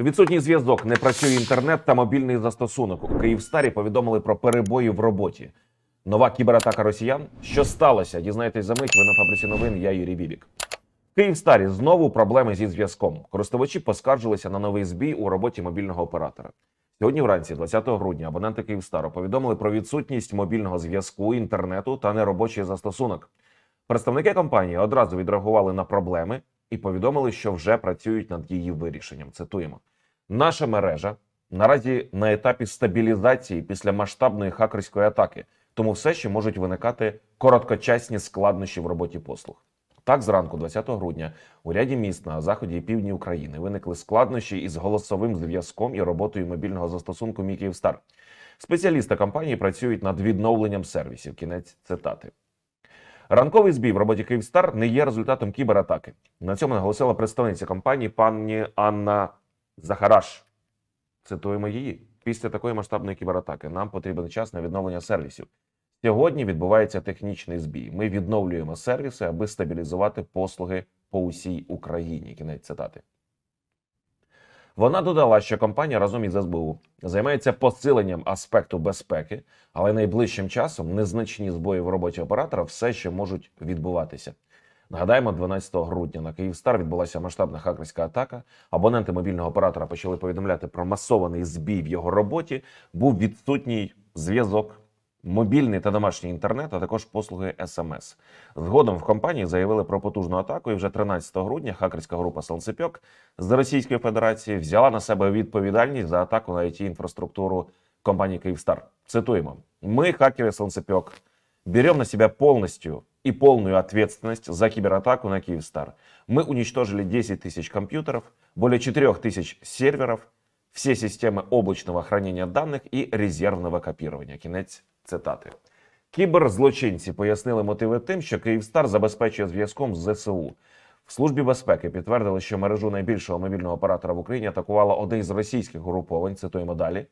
Відсутній зв'язок не працює інтернет та мобільний застосунок. У Київстарі повідомили про перебої в роботі. Нова кібератака росіян. Що сталося? Дізнайтесь за мить. Ви на фабриці новин. Я Юрій Бібік. В Київстарі знову проблеми зі зв'язком. Користувачі поскаржилися на новий збій у роботі мобільного оператора. Сьогодні, вранці, 20 грудня, абоненти Київстару повідомили про відсутність мобільного зв'язку, інтернету та неробочий застосунок. Представники компанії одразу відреагували на проблеми і повідомили, що вже працюють над її вирішенням. Цитуємо. Наша мережа наразі на етапі стабілізації після масштабної хакерської атаки, тому все ще можуть виникати короткочасні складнощі в роботі послуг. Так, зранку, 20 грудня, у ряді міст на заході і півдні України виникли складнощі із голосовим зв'язком і роботою мобільного застосунку Мікіївстар. Спеціалісти компанії працюють над відновленням сервісів. Кінець цитати. Ранковий збій в роботі Київстар не є результатом кібератаки. На цьому наголосила представниця компанії пані Анна Захараш. Цитуємо її. Після такої масштабної кібератаки нам потрібен час на відновлення сервісів. Сьогодні відбувається технічний збій. Ми відновлюємо сервіси, аби стабілізувати послуги по усій Україні. Кінець цитати. Вона додала, що компанія разом із СБУ займається посиленням аспекту безпеки, але найближчим часом незначні збої в роботі оператора все ще можуть відбуватися. Нагадаємо, 12 грудня на Київстар відбулася масштабна хакерська атака. Абоненти мобільного оператора почали повідомляти про масований збій в його роботі. Був відсутній зв'язок. Мобільний та домашній інтернет, а також послуги СМС. Згодом в компанії заявили про потужну атаку, і вже 13 грудня хакерська група Салцепьок з Російської Федерації взяла на себе відповідальність за атаку на it інфраструктуру компанії Київстар. Цитуємо: ми, хакери Салцепьок, беремо на себе повністю и полную ответственность за кибератаку на Киевстар. Мы уничтожили 10 тысяч компьютеров, более 4 тысяч серверов, все системы облачного хранения даних і резервного копірування. Кінець цитати. Кіберзлочинці пояснили мотиви тим, що Київстар забезпечує зв'язком з ЗСУ. В службі безпеки підтвердили, що мережу найбільшого мобільного оператора в Україні атакувала один з російських груповань. Цитуємо далі.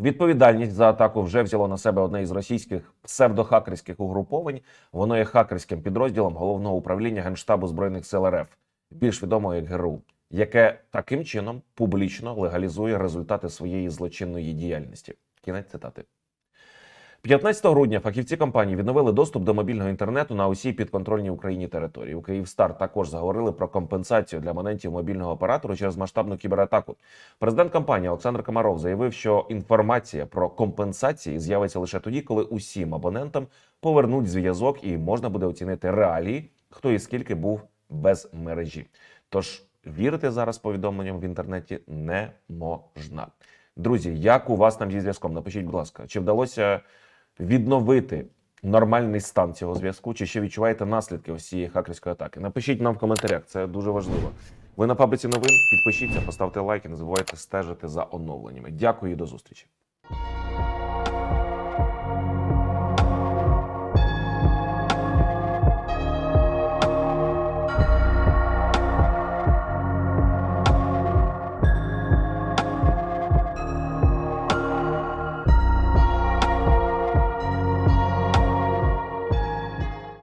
Відповідальність за атаку вже взяло на себе одне із російських псевдохакерських угруповань. Воно є хакерським підрозділом головного управління генштабу збройних сил РФ, більш відомого як ГРУ, яке таким чином публічно легалізує результати своєї злочинної діяльності. Кінець цитати. 15 грудня фахівці компанії відновили доступ до мобільного інтернету на усій підконтрольній Україні території. У Київстар також заговорили про компенсацію для абонентів мобільного оператора через масштабну кібератаку. Президент компанії Олександр Комаров заявив, що інформація про компенсації з'явиться лише тоді, коли усім абонентам повернуть зв'язок і можна буде оцінити реалії, хто і скільки був без мережі. Тож вірити зараз повідомленням в інтернеті не можна. Друзі, як у вас там зі зв'язком? Напишіть, будь ласка, чи вдалося? відновити нормальний стан цього зв'язку, чи ще відчуваєте наслідки ось цієї хакерської атаки? Напишіть нам в коментарях, це дуже важливо. Ви на пабліці новин підпишіться, поставте лайк і не забувайте стежити за оновленнями. Дякую і до зустрічі.